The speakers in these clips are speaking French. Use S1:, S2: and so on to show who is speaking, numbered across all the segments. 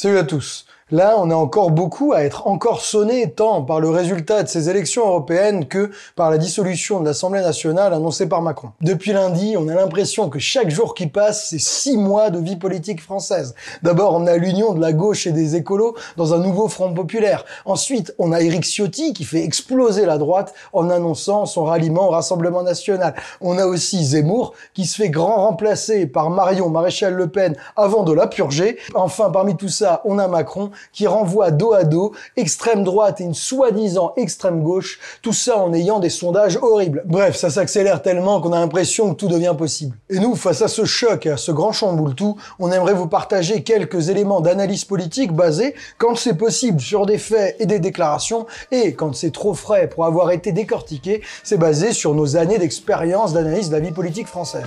S1: Salut à tous. Là, on a encore beaucoup à être encore sonné tant par le résultat de ces élections européennes que par la dissolution de l'Assemblée nationale annoncée par Macron. Depuis lundi, on a l'impression que chaque jour qui passe, c'est six mois de vie politique française. D'abord, on a l'union de la gauche et des écolos dans un nouveau front populaire. Ensuite, on a Éric Ciotti qui fait exploser la droite en annonçant son ralliement au Rassemblement national. On a aussi Zemmour qui se fait grand remplacer par Marion Maréchal Le Pen avant de la purger. Enfin, parmi tout ça, on a Macron qui renvoie dos à dos extrême droite et une soi-disant extrême gauche, tout ça en ayant des sondages horribles. Bref, ça s'accélère tellement qu'on a l'impression que tout devient possible. Et nous, face à ce choc et à ce grand chamboule-tout, on aimerait vous partager quelques éléments d'analyse politique basés, quand c'est possible, sur des faits et des déclarations, et quand c'est trop frais pour avoir été décortiqué, c'est basé sur nos années d'expérience d'analyse de la vie politique française.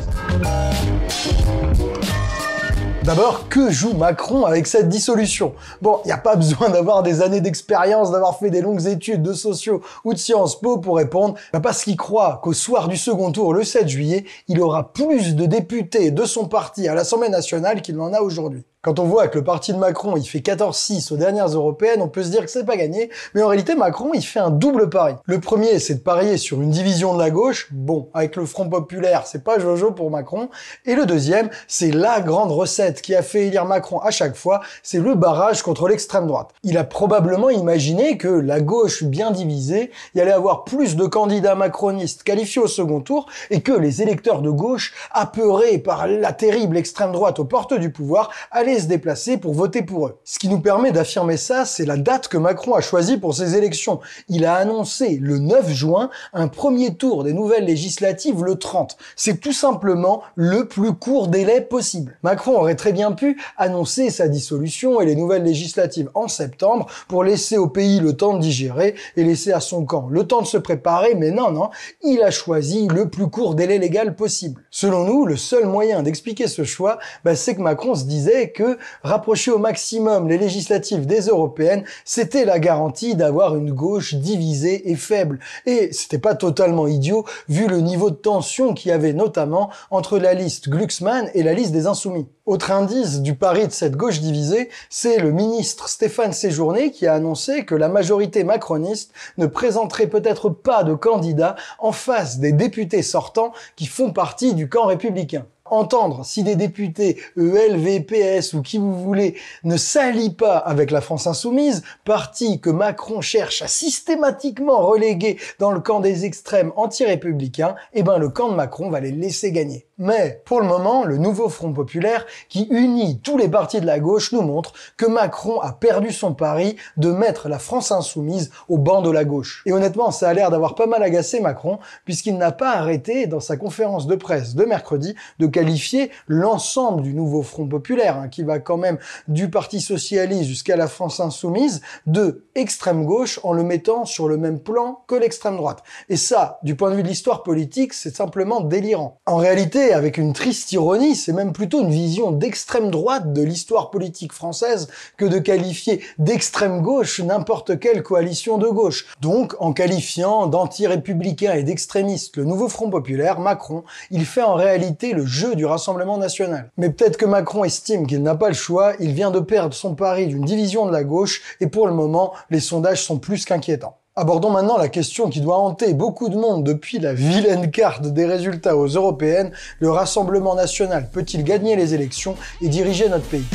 S1: D'abord, que joue Macron avec cette dissolution Bon, il n'y a pas besoin d'avoir des années d'expérience, d'avoir fait des longues études de sociaux ou de sciences po pour répondre, bah parce qu'il croit qu'au soir du second tour, le 7 juillet, il aura plus de députés de son parti à l'Assemblée nationale qu'il n'en a aujourd'hui. Quand on voit que le parti de Macron, il fait 14-6 aux dernières européennes, on peut se dire que c'est pas gagné, mais en réalité, Macron, il fait un double pari. Le premier, c'est de parier sur une division de la gauche. Bon, avec le Front Populaire, c'est pas Jojo pour Macron. Et le deuxième, c'est la grande recette qui a fait élire Macron à chaque fois, c'est le barrage contre l'extrême droite. Il a probablement imaginé que la gauche bien divisée y allait avoir plus de candidats macronistes qualifiés au second tour et que les électeurs de gauche, apeurés par la terrible extrême droite aux portes du pouvoir, allaient se déplacer pour voter pour eux. Ce qui nous permet d'affirmer ça, c'est la date que Macron a choisie pour ses élections. Il a annoncé le 9 juin un premier tour des nouvelles législatives le 30. C'est tout simplement le plus court délai possible. Macron aurait très bien pu annoncer sa dissolution et les nouvelles législatives en septembre pour laisser au pays le temps de digérer et laisser à son camp le temps de se préparer, mais non, non, il a choisi le plus court délai légal possible. Selon nous, le seul moyen d'expliquer ce choix, bah, c'est que Macron se disait que rapprocher au maximum les législatives des européennes, c'était la garantie d'avoir une gauche divisée et faible. Et c'était pas totalement idiot vu le niveau de tension qu'il y avait notamment entre la liste Glucksmann et la liste des Insoumis indice du pari de cette gauche divisée, c'est le ministre Stéphane Séjourné qui a annoncé que la majorité macroniste ne présenterait peut-être pas de candidat en face des députés sortants qui font partie du camp républicain entendre si des députés ELVPS ou qui vous voulez ne s'allient pas avec la France insoumise, parti que Macron cherche à systématiquement reléguer dans le camp des extrêmes anti-républicains, eh ben le camp de Macron va les laisser gagner. Mais pour le moment, le nouveau Front populaire, qui unit tous les partis de la gauche, nous montre que Macron a perdu son pari de mettre la France insoumise au banc de la gauche. Et honnêtement, ça a l'air d'avoir pas mal agacé Macron, puisqu'il n'a pas arrêté dans sa conférence de presse de mercredi de qualifier l'ensemble du nouveau Front populaire, hein, qui va quand même du Parti socialiste jusqu'à la France insoumise, de extrême gauche en le mettant sur le même plan que l'extrême droite. Et ça, du point de vue de l'histoire politique, c'est simplement délirant. En réalité, avec une triste ironie, c'est même plutôt une vision d'extrême droite de l'histoire politique française que de qualifier d'extrême gauche n'importe quelle coalition de gauche. Donc, en qualifiant d'anti-républicain et d'extrémiste le nouveau Front populaire, Macron, il fait en réalité le jeu du Rassemblement national. Mais peut-être que Macron estime qu'il n'a pas le choix, il vient de perdre son pari d'une division de la gauche, et pour le moment, les sondages sont plus qu'inquiétants. Abordons maintenant la question qui doit hanter beaucoup de monde depuis la vilaine carte des résultats aux européennes, le Rassemblement national peut-il gagner les élections et diriger notre pays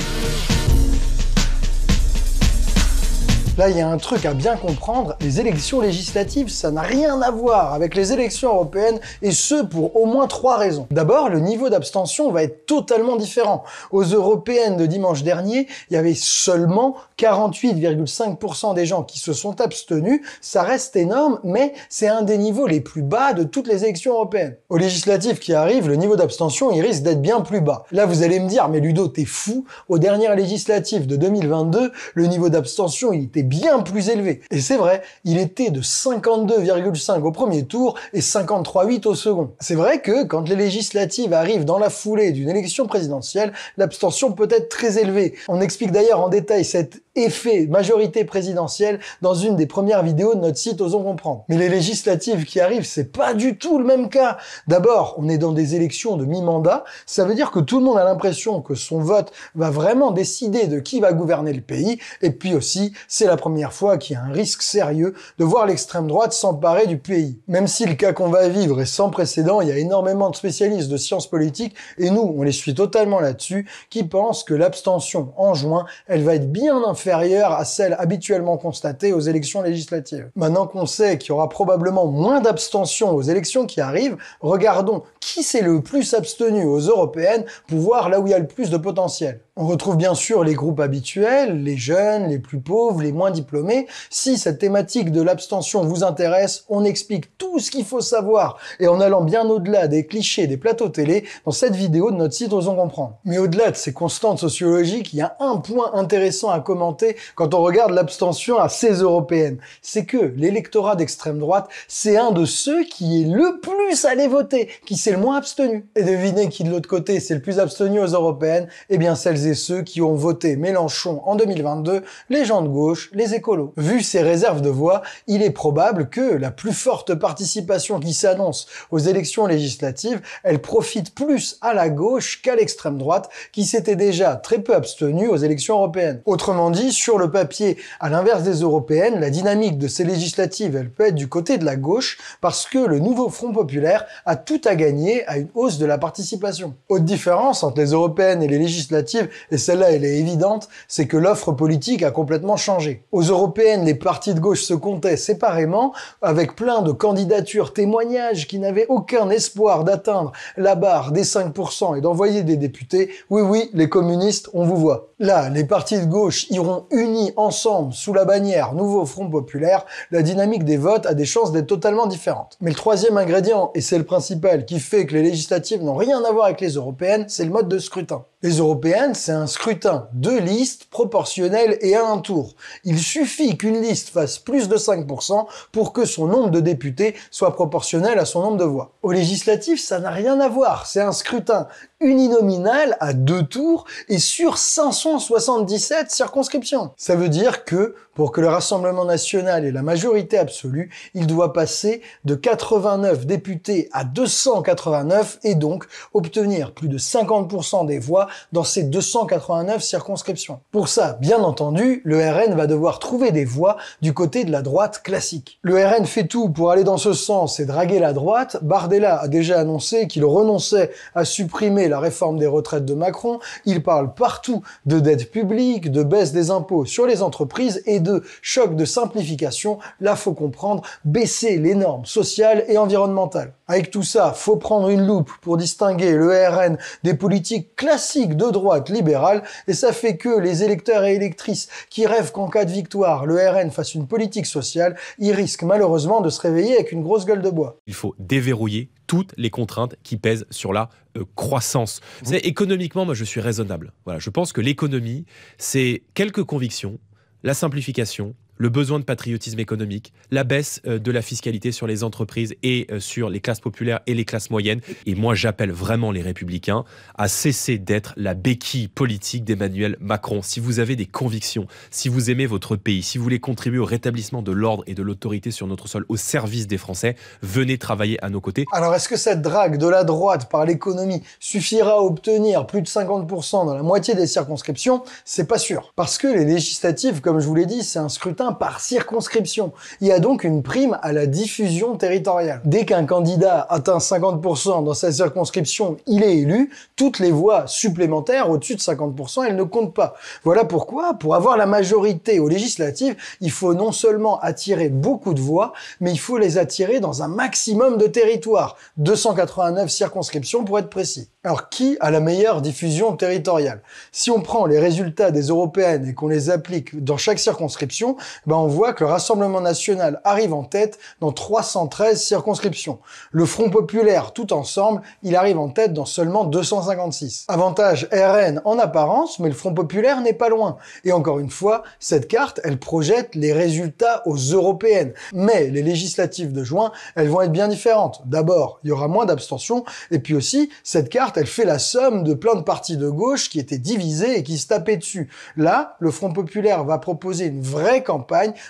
S1: Là, il y a un truc à bien comprendre, les élections législatives, ça n'a rien à voir avec les élections européennes, et ce pour au moins trois raisons. D'abord, le niveau d'abstention va être totalement différent. Aux européennes de dimanche dernier, il y avait seulement 48,5% des gens qui se sont abstenus, ça reste énorme, mais c'est un des niveaux les plus bas de toutes les élections européennes. Aux législatives qui arrivent, le niveau d'abstention, il risque d'être bien plus bas. Là, vous allez me dire, mais Ludo, t'es fou, aux dernier législatives de 2022, le niveau d'abstention, il était bien plus élevé. Et c'est vrai, il était de 52,5 au premier tour et 53,8 au second. C'est vrai que quand les législatives arrivent dans la foulée d'une élection présidentielle, l'abstention peut être très élevée. On explique d'ailleurs en détail cette effet majorité présidentielle dans une des premières vidéos de notre site Osons comprendre. Mais les législatives qui arrivent, c'est pas du tout le même cas. D'abord, on est dans des élections de mi-mandat, ça veut dire que tout le monde a l'impression que son vote va vraiment décider de qui va gouverner le pays et puis aussi, c'est la première fois qu'il y a un risque sérieux de voir l'extrême droite s'emparer du pays. Même si le cas qu'on va vivre est sans précédent, il y a énormément de spécialistes de sciences politiques et nous, on les suit totalement là-dessus qui pensent que l'abstention en juin, elle va être bien inférieure inférieure à celle habituellement constatée aux élections législatives. Maintenant qu'on sait qu'il y aura probablement moins d'abstention aux élections qui arrivent, regardons qui s'est le plus abstenu aux européennes pour voir là où il y a le plus de potentiel. On retrouve bien sûr les groupes habituels, les jeunes, les plus pauvres, les moins diplômés. Si cette thématique de l'abstention vous intéresse, on explique tout ce qu'il faut savoir et en allant bien au-delà des clichés des plateaux télé dans cette vidéo de notre site Osons Comprendre. Mais au-delà de ces constantes sociologiques, il y a un point intéressant à commenter quand on regarde l'abstention à ces européennes. C'est que l'électorat d'extrême droite, c'est un de ceux qui est le plus allé voter, qui s'est le moins abstenu. Et devinez qui de l'autre côté s'est le plus abstenu aux européennes Eh bien celles et ceux qui ont voté Mélenchon en 2022, les gens de gauche, les écolos. Vu ces réserves de voix, il est probable que la plus forte participation qui s'annonce aux élections législatives, elle profite plus à la gauche qu'à l'extrême droite, qui s'était déjà très peu abstenue aux élections européennes. Autrement dit, sur le papier, à l'inverse des européennes, la dynamique de ces législatives, elle peut être du côté de la gauche, parce que le nouveau Front populaire a tout à gagner à une hausse de la participation. Autre différence entre les européennes et les législatives, et celle-là, elle est évidente, c'est que l'offre politique a complètement changé. Aux européennes, les partis de gauche se comptaient séparément, avec plein de candidatures, témoignages qui n'avaient aucun espoir d'atteindre la barre des 5% et d'envoyer des députés. Oui, oui, les communistes, on vous voit. Là, les partis de gauche iront unis ensemble sous la bannière Nouveau Front Populaire. La dynamique des votes a des chances d'être totalement différente. Mais le troisième ingrédient, et c'est le principal qui fait que les législatives n'ont rien à voir avec les européennes, c'est le mode de scrutin. Les européennes, c'est un scrutin de liste proportionnel et à un tour. Il suffit qu'une liste fasse plus de 5% pour que son nombre de députés soit proportionnel à son nombre de voix. Au législatif, ça n'a rien à voir, c'est un scrutin Uninominal à deux tours et sur 577 circonscriptions. Ça veut dire que pour que le Rassemblement national ait la majorité absolue, il doit passer de 89 députés à 289 et donc obtenir plus de 50% des voix dans ces 289 circonscriptions. Pour ça, bien entendu, le RN va devoir trouver des voix du côté de la droite classique. Le RN fait tout pour aller dans ce sens et draguer la droite. Bardella a déjà annoncé qu'il renonçait à supprimer la réforme des retraites de Macron, il parle partout de dette publique, de baisse des impôts sur les entreprises et de choc de simplification. Là, faut comprendre, baisser les normes sociales et environnementales. Avec tout ça, faut prendre une loupe pour distinguer le RN des politiques classiques de droite libérale et ça fait que les électeurs et électrices qui rêvent qu'en cas de victoire, le RN fasse une politique sociale, ils risquent malheureusement de se réveiller avec une grosse gueule de bois. Il faut déverrouiller toutes les contraintes qui pèsent sur la euh, croissance. Mmh. économiquement, moi, je suis raisonnable. Voilà, je pense que l'économie, c'est quelques convictions, la simplification, le besoin de patriotisme économique, la baisse euh, de la fiscalité sur les entreprises et euh, sur les classes populaires et les classes moyennes. Et moi, j'appelle vraiment les républicains à cesser d'être la béquille politique d'Emmanuel Macron. Si vous avez des convictions, si vous aimez votre pays, si vous voulez contribuer au rétablissement de l'ordre et de l'autorité sur notre sol au service des Français, venez travailler à nos côtés. Alors, est-ce que cette drague de la droite par l'économie suffira à obtenir plus de 50% dans la moitié des circonscriptions C'est pas sûr. Parce que les législatives, comme je vous l'ai dit, c'est un scrutin par circonscription. Il y a donc une prime à la diffusion territoriale. Dès qu'un candidat atteint 50% dans sa circonscription, il est élu, toutes les voix supplémentaires au-dessus de 50%, elles ne comptent pas. Voilà pourquoi, pour avoir la majorité aux législatives, il faut non seulement attirer beaucoup de voix, mais il faut les attirer dans un maximum de territoires, 289 circonscriptions pour être précis. Alors qui a la meilleure diffusion territoriale Si on prend les résultats des européennes et qu'on les applique dans chaque circonscription, eh ben on voit que le Rassemblement national arrive en tête dans 313 circonscriptions. Le Front populaire, tout ensemble, il arrive en tête dans seulement 256. Avantage RN en apparence, mais le Front populaire n'est pas loin. Et encore une fois, cette carte, elle projette les résultats aux européennes. Mais les législatives de juin, elles vont être bien différentes. D'abord, il y aura moins d'abstention, et puis aussi, cette carte, elle fait la somme de plein de partis de gauche qui étaient divisés et qui se tapaient dessus. Là, le Front populaire va proposer une vraie campagne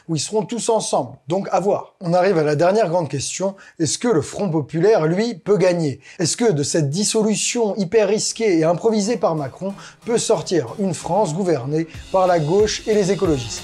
S1: où ils seront tous ensemble. Donc à voir. On arrive à la dernière grande question. Est-ce que le Front populaire, lui, peut gagner Est-ce que de cette dissolution hyper risquée et improvisée par Macron peut sortir une France gouvernée par la gauche et les écologistes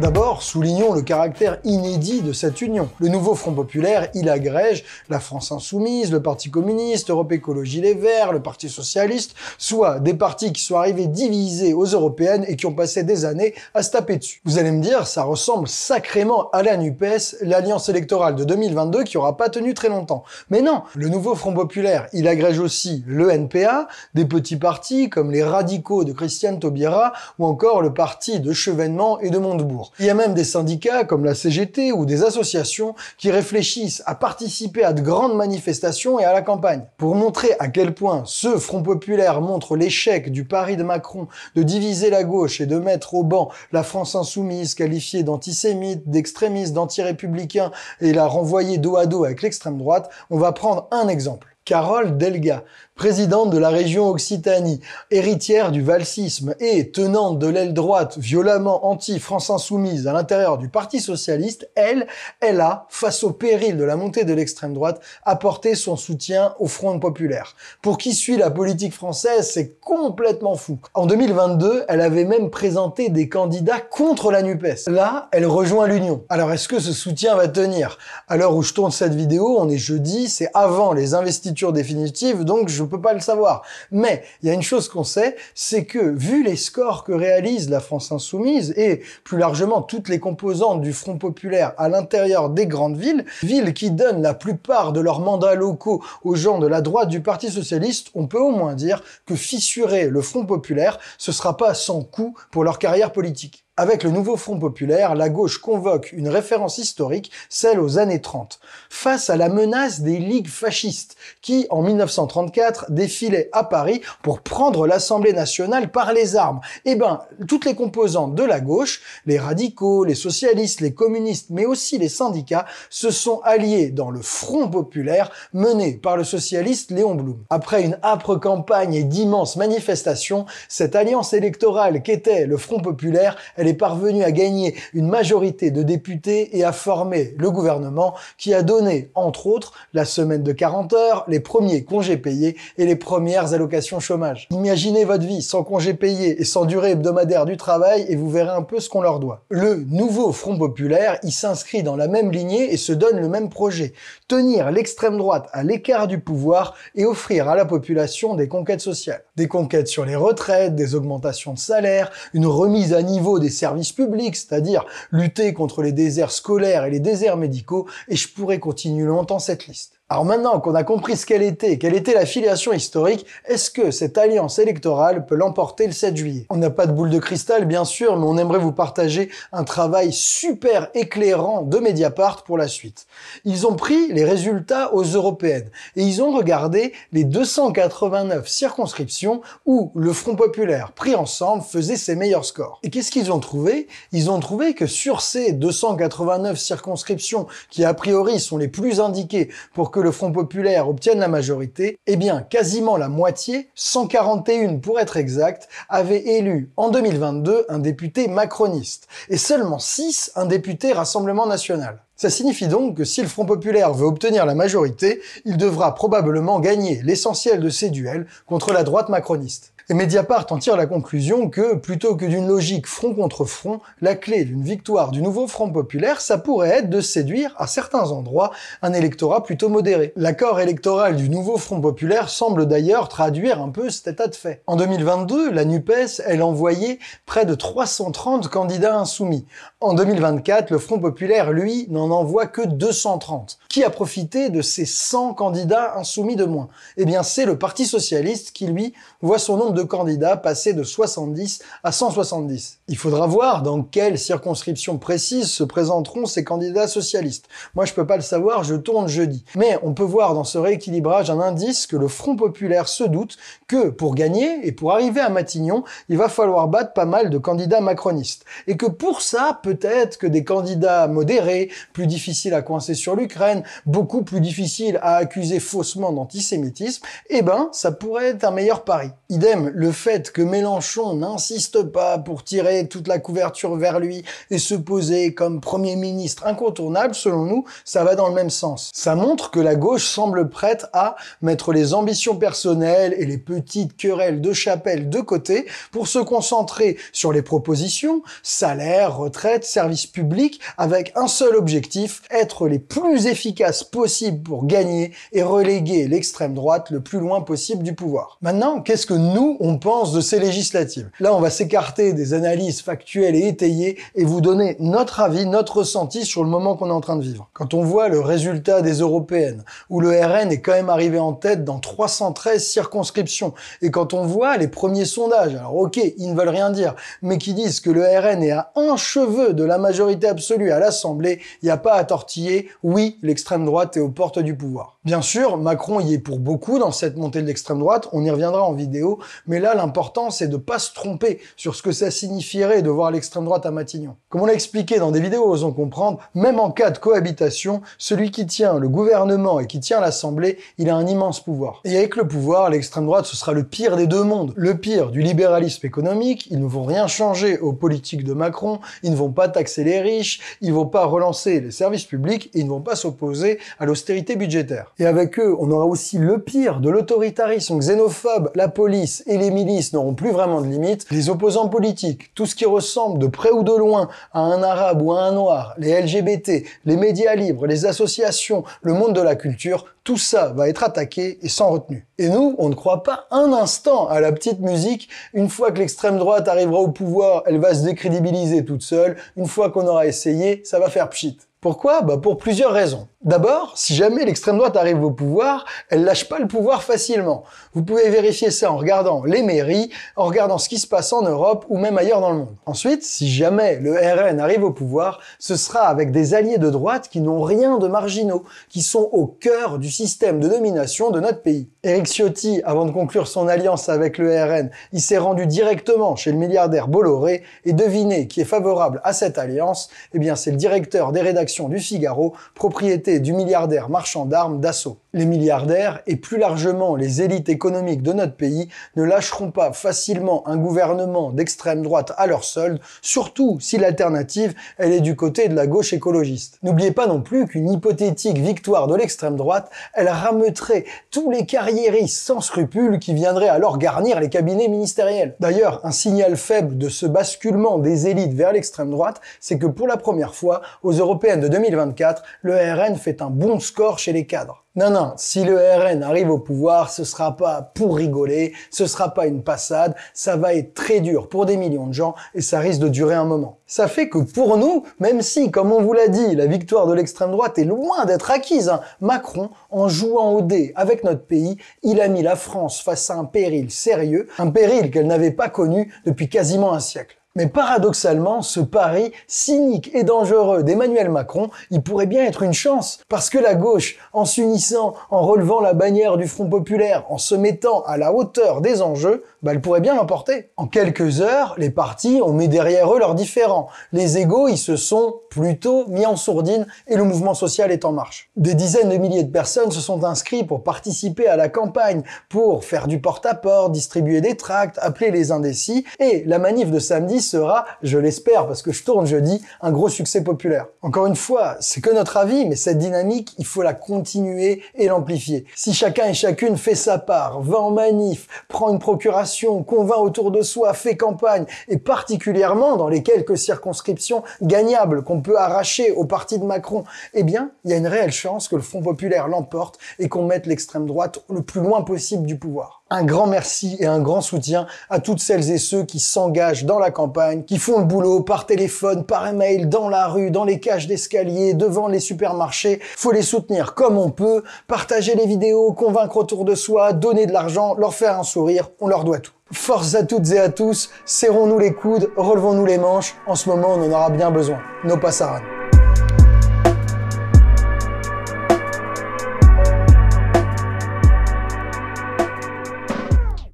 S1: D'abord, soulignons le caractère inédit de cette union. Le nouveau Front Populaire, il agrège la France Insoumise, le Parti Communiste, Europe Écologie Les Verts, le Parti Socialiste, soit des partis qui sont arrivés divisés aux européennes et qui ont passé des années à se taper dessus. Vous allez me dire, ça ressemble sacrément à la NUPES, l'alliance électorale de 2022 qui aura pas tenu très longtemps. Mais non, le nouveau Front Populaire, il agrège aussi le NPA, des petits partis comme les radicaux de Christiane Taubira ou encore le parti de Chevènement et de Montebourg. Il y a même des syndicats comme la CGT ou des associations qui réfléchissent à participer à de grandes manifestations et à la campagne. Pour montrer à quel point ce Front populaire montre l'échec du pari de Macron de diviser la gauche et de mettre au banc la France insoumise qualifiée d'antisémite, d'extrémiste, d'antirépublicain et la renvoyer dos à dos avec l'extrême droite, on va prendre un exemple. Carole Delga, présidente de la région Occitanie, héritière du valsisme et tenante de l'aile droite violemment anti-France insoumise à l'intérieur du Parti socialiste, elle, elle a, face au péril de la montée de l'extrême droite, apporté son soutien au Front populaire. Pour qui suit la politique française, c'est complètement fou. En 2022, elle avait même présenté des candidats contre la NUPES. Là, elle rejoint l'Union. Alors est-ce que ce soutien va tenir À l'heure où je tourne cette vidéo, on est jeudi, c'est avant les investitures définitive, donc je ne peux pas le savoir. Mais il y a une chose qu'on sait, c'est que vu les scores que réalise la France insoumise et plus largement toutes les composantes du Front populaire à l'intérieur des grandes villes, villes qui donnent la plupart de leurs mandats locaux aux gens de la droite du Parti socialiste, on peut au moins dire que fissurer le Front populaire, ce sera pas sans coût pour leur carrière politique. Avec le nouveau Front populaire, la gauche convoque une référence historique, celle aux années 30, face à la menace des ligues fascistes qui, en 1934, défilaient à Paris pour prendre l'Assemblée nationale par les armes. Eh ben, toutes les composantes de la gauche, les radicaux, les socialistes, les communistes, mais aussi les syndicats, se sont alliés dans le Front populaire mené par le socialiste Léon Blum. Après une âpre campagne et d'immenses manifestations, cette alliance électorale qu'était le Front populaire, elle est parvenu à gagner une majorité de députés et à former le gouvernement qui a donné, entre autres, la semaine de 40 heures, les premiers congés payés et les premières allocations chômage. Imaginez votre vie sans congés payés et sans durée hebdomadaire du travail et vous verrez un peu ce qu'on leur doit. Le nouveau Front Populaire il s'inscrit dans la même lignée et se donne le même projet. Tenir l'extrême droite à l'écart du pouvoir et offrir à la population des conquêtes sociales des conquêtes sur les retraites, des augmentations de salaires, une remise à niveau des services publics, c'est-à-dire lutter contre les déserts scolaires et les déserts médicaux, et je pourrais continuer longtemps cette liste. Alors maintenant qu'on a compris ce qu'elle était, quelle était la filiation historique, est-ce que cette alliance électorale peut l'emporter le 7 juillet On n'a pas de boule de cristal, bien sûr, mais on aimerait vous partager un travail super éclairant de Mediapart pour la suite. Ils ont pris les résultats aux européennes et ils ont regardé les 289 circonscriptions où le Front populaire pris ensemble faisait ses meilleurs scores. Et qu'est-ce qu'ils ont trouvé Ils ont trouvé que sur ces 289 circonscriptions qui a priori sont les plus indiquées pour que le Front populaire obtienne la majorité, eh bien quasiment la moitié, 141 pour être exact, avait élu en 2022 un député macroniste, et seulement 6 un député Rassemblement national. Ça signifie donc que si le Front populaire veut obtenir la majorité, il devra probablement gagner l'essentiel de ses duels contre la droite macroniste. Et Mediapart en tire la conclusion que, plutôt que d'une logique front contre front, la clé d'une victoire du nouveau Front populaire, ça pourrait être de séduire, à certains endroits, un électorat plutôt modéré. L'accord électoral du nouveau Front populaire semble d'ailleurs traduire un peu cet état de fait. En 2022, la NUPES, elle envoyait près de 330 candidats insoumis. En 2024, le Front populaire, lui, n'en envoie que 230. Qui a profité de ces 100 candidats insoumis de moins Eh bien, c'est le Parti socialiste qui, lui, voit son nombre de de candidats passé de 70 à 170. Il faudra voir dans quelle circonscription précise se présenteront ces candidats socialistes. Moi, je peux pas le savoir, je tourne jeudi. Mais on peut voir dans ce rééquilibrage un indice que le Front populaire se doute que pour gagner et pour arriver à Matignon, il va falloir battre pas mal de candidats macronistes. Et que pour ça, peut-être que des candidats modérés, plus difficiles à coincer sur l'Ukraine, beaucoup plus difficiles à accuser faussement d'antisémitisme, eh ben, ça pourrait être un meilleur pari. Idem, le fait que Mélenchon n'insiste pas pour tirer toute la couverture vers lui et se poser comme Premier ministre incontournable, selon nous, ça va dans le même sens. Ça montre que la gauche semble prête à mettre les ambitions personnelles et les petites querelles de chapelle de côté pour se concentrer sur les propositions, salaires, retraite, services publics, avec un seul objectif, être les plus efficaces possibles pour gagner et reléguer l'extrême droite le plus loin possible du pouvoir. Maintenant, qu'est-ce que nous, on pense de ces législatives. Là, on va s'écarter des analyses factuelles et étayées et vous donner notre avis, notre ressenti sur le moment qu'on est en train de vivre. Quand on voit le résultat des européennes, où le RN est quand même arrivé en tête dans 313 circonscriptions, et quand on voit les premiers sondages, alors ok, ils ne veulent rien dire, mais qui disent que le RN est à un cheveu de la majorité absolue à l'Assemblée, il n'y a pas à tortiller, oui, l'extrême droite est aux portes du pouvoir. Bien sûr, Macron y est pour beaucoup dans cette montée de l'extrême droite, on y reviendra en vidéo, mais là l'important c'est de pas se tromper sur ce que ça signifierait de voir l'extrême droite à Matignon. Comme on l'a expliqué dans des vidéos Osons comprendre, même en cas de cohabitation, celui qui tient le gouvernement et qui tient l'Assemblée, il a un immense pouvoir. Et avec le pouvoir, l'extrême droite ce sera le pire des deux mondes. Le pire du libéralisme économique, ils ne vont rien changer aux politiques de Macron, ils ne vont pas taxer les riches, ils ne vont pas relancer les services publics et ils ne vont pas s'opposer à l'austérité budgétaire. Et avec eux, on aura aussi le pire de l'autoritarisme xénophobe. La police et les milices n'auront plus vraiment de limites. Les opposants politiques, tout ce qui ressemble de près ou de loin à un arabe ou à un noir, les LGBT, les médias libres, les associations, le monde de la culture, tout ça va être attaqué et sans retenue. Et nous, on ne croit pas un instant à la petite musique. Une fois que l'extrême droite arrivera au pouvoir, elle va se décrédibiliser toute seule. Une fois qu'on aura essayé, ça va faire pchit. Pourquoi Bah pour plusieurs raisons. D'abord, si jamais l'extrême droite arrive au pouvoir, elle lâche pas le pouvoir facilement. Vous pouvez vérifier ça en regardant les mairies, en regardant ce qui se passe en Europe ou même ailleurs dans le monde. Ensuite, si jamais le RN arrive au pouvoir, ce sera avec des alliés de droite qui n'ont rien de marginaux, qui sont au cœur du système de domination de notre pays. Eric Ciotti, avant de conclure son alliance avec le RN, il s'est rendu directement chez le milliardaire Bolloré et devinez qui est favorable à cette alliance Eh bien, c'est le directeur des rédactions du Figaro, propriétaire du milliardaire marchand d'armes d'assaut. Les milliardaires et plus largement les élites économiques de notre pays ne lâcheront pas facilement un gouvernement d'extrême droite à leur solde, surtout si l'alternative elle est du côté de la gauche écologiste. N'oubliez pas non plus qu'une hypothétique victoire de l'extrême droite, elle rameuterait tous les carriéristes sans scrupules qui viendraient alors garnir les cabinets ministériels. D'ailleurs, un signal faible de ce basculement des élites vers l'extrême droite, c'est que pour la première fois, aux européennes de 2024, le RN fait un bon score chez les cadres. Non, non, si le RN arrive au pouvoir, ce sera pas pour rigoler, ce sera pas une passade, ça va être très dur pour des millions de gens et ça risque de durer un moment. Ça fait que pour nous, même si, comme on vous l'a dit, la victoire de l'extrême droite est loin d'être acquise, hein, Macron, en jouant au dé avec notre pays, il a mis la France face à un péril sérieux, un péril qu'elle n'avait pas connu depuis quasiment un siècle. Mais paradoxalement, ce pari cynique et dangereux d'Emmanuel Macron, il pourrait bien être une chance, parce que la gauche, en s'unissant, en relevant la bannière du Front Populaire, en se mettant à la hauteur des enjeux, bah, elle pourrait bien l'emporter. En quelques heures, les partis ont mis derrière eux leurs différends. Les égaux, ils se sont plutôt mis en sourdine et le mouvement social est en marche. Des dizaines de milliers de personnes se sont inscrites pour participer à la campagne, pour faire du porte à -porte, distribuer des tracts, appeler les indécis, et la manif de samedi sera, je l'espère, parce que je tourne jeudi, un gros succès populaire. Encore une fois, c'est que notre avis, mais cette dynamique, il faut la continuer et l'amplifier. Si chacun et chacune fait sa part, va en manif, prend une procuration, convainc autour de soi, fait campagne, et particulièrement dans les quelques circonscriptions gagnables qu'on peut arracher au parti de Macron, eh bien, il y a une réelle chance que le Front populaire l'emporte et qu'on mette l'extrême droite le plus loin possible du pouvoir un grand merci et un grand soutien à toutes celles et ceux qui s'engagent dans la campagne, qui font le boulot par téléphone, par email, dans la rue, dans les cages d'escalier, devant les supermarchés. Faut les soutenir comme on peut, partager les vidéos, convaincre autour de soi, donner de l'argent, leur faire un sourire, on leur doit tout. Force à toutes et à tous, serrons-nous les coudes, relevons-nous les manches, en ce moment on en aura bien besoin. Nos passaran.